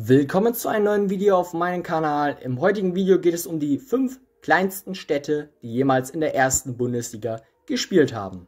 Willkommen zu einem neuen Video auf meinem Kanal. Im heutigen Video geht es um die fünf kleinsten Städte, die jemals in der ersten Bundesliga gespielt haben.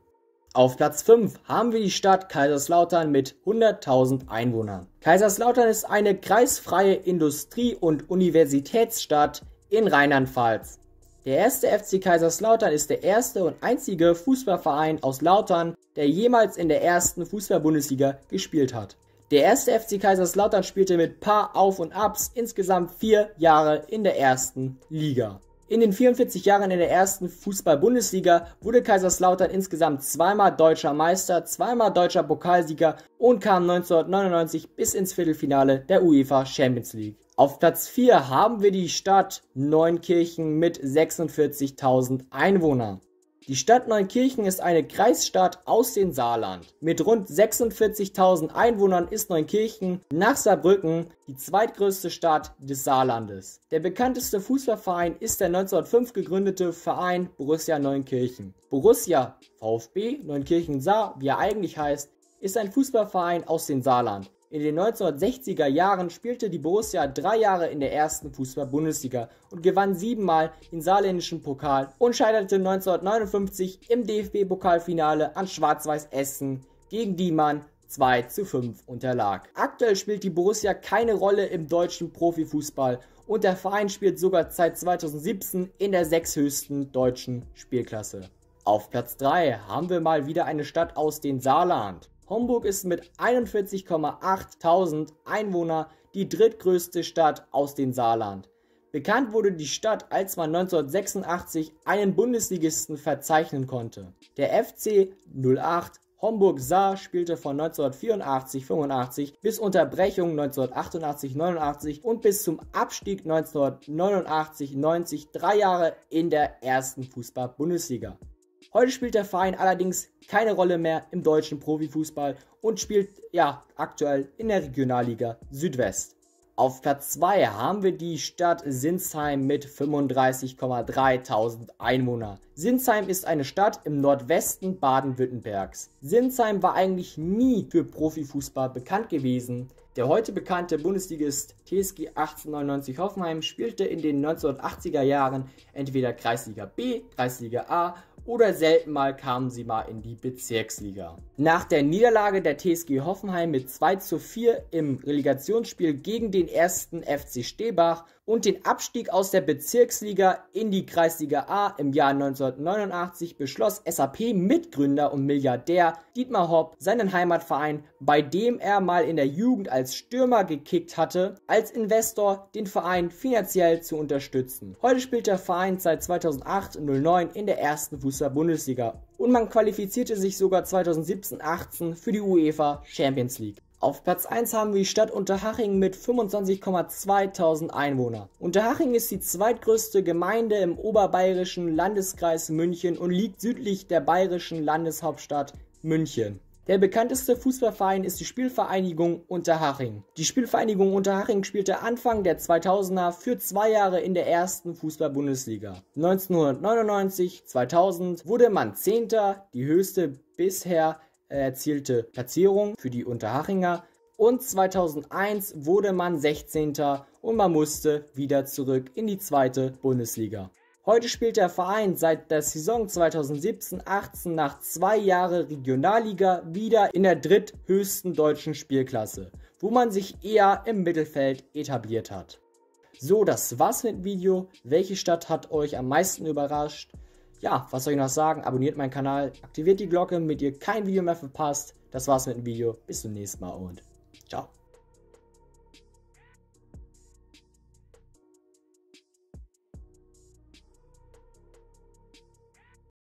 Auf Platz 5 haben wir die Stadt Kaiserslautern mit 100.000 Einwohnern. Kaiserslautern ist eine kreisfreie Industrie- und Universitätsstadt in Rheinland-Pfalz. Der erste FC Kaiserslautern ist der erste und einzige Fußballverein aus Lautern, der jemals in der ersten Fußball-Bundesliga gespielt hat. Der erste FC Kaiserslautern spielte mit paar Auf- und Abs insgesamt vier Jahre in der ersten Liga. In den 44 Jahren in der ersten Fußball-Bundesliga wurde Kaiserslautern insgesamt zweimal deutscher Meister, zweimal deutscher Pokalsieger und kam 1999 bis ins Viertelfinale der UEFA Champions League. Auf Platz 4 haben wir die Stadt Neunkirchen mit 46.000 Einwohnern. Die Stadt Neunkirchen ist eine Kreisstadt aus dem Saarland. Mit rund 46.000 Einwohnern ist Neunkirchen nach Saarbrücken die zweitgrößte Stadt des Saarlandes. Der bekannteste Fußballverein ist der 1905 gegründete Verein Borussia Neunkirchen. Borussia VfB Neunkirchen Saar, wie er eigentlich heißt, ist ein Fußballverein aus dem Saarland. In den 1960er Jahren spielte die Borussia drei Jahre in der ersten Fußball-Bundesliga und gewann siebenmal den saarländischen Pokal und scheiterte 1959 im DFB-Pokalfinale an Schwarz-Weiß Essen, gegen die man 2 zu 5 unterlag. Aktuell spielt die Borussia keine Rolle im deutschen Profifußball und der Verein spielt sogar seit 2017 in der sechshöchsten deutschen Spielklasse. Auf Platz 3 haben wir mal wieder eine Stadt aus dem Saarland. Homburg ist mit 41,8000 Einwohner die drittgrößte Stadt aus dem Saarland. Bekannt wurde die Stadt, als man 1986 einen Bundesligisten verzeichnen konnte. Der FC 08 Homburg Saar spielte von 1984-85 bis Unterbrechung 1988-89 und bis zum Abstieg 1989-90 drei Jahre in der ersten Fußball-Bundesliga. Heute spielt der Verein allerdings keine Rolle mehr im deutschen Profifußball und spielt ja aktuell in der Regionalliga Südwest. Auf Platz 2 haben wir die Stadt Sinsheim mit 35,3000 Einwohnern. Sinsheim ist eine Stadt im Nordwesten Baden-Württembergs. Sinsheim war eigentlich nie für Profifußball bekannt gewesen. Der heute bekannte Bundesligist TSG 1899 Hoffenheim spielte in den 1980er Jahren entweder Kreisliga B, Kreisliga A oder selten mal kamen sie mal in die Bezirksliga. Nach der Niederlage der TSG Hoffenheim mit 2 zu 4 im Relegationsspiel gegen den ersten FC Stebach und den Abstieg aus der Bezirksliga in die Kreisliga A im Jahr 1989 beschloss SAP-Mitgründer und Milliardär Dietmar Hopp seinen Heimatverein, bei dem er mal in der Jugend als Stürmer gekickt hatte, als Investor den Verein finanziell zu unterstützen. Heute spielt der Verein seit 2008-09 in der ersten Fußball zur Bundesliga und man qualifizierte sich sogar 2017-18 für die UEFA Champions League. Auf Platz 1 haben wir die Stadt Unterhaching mit 25,2000 Einwohnern. Unterhaching ist die zweitgrößte Gemeinde im oberbayerischen Landeskreis München und liegt südlich der bayerischen Landeshauptstadt München. Der bekannteste Fußballverein ist die Spielvereinigung Unterhaching. Die Spielvereinigung Unterhaching spielte Anfang der 2000er für zwei Jahre in der ersten Fußball-Bundesliga. 1999, 2000 wurde man Zehnter, die höchste bisher erzielte Platzierung für die Unterhachinger. Und 2001 wurde man 16. und man musste wieder zurück in die zweite Bundesliga. Heute spielt der Verein seit der Saison 2017-18 nach zwei Jahren Regionalliga wieder in der dritthöchsten deutschen Spielklasse, wo man sich eher im Mittelfeld etabliert hat. So, das war's mit dem Video. Welche Stadt hat euch am meisten überrascht? Ja, was soll ich noch sagen? Abonniert meinen Kanal, aktiviert die Glocke, damit ihr kein Video mehr verpasst. Das war's mit dem Video. Bis zum nächsten Mal und ciao.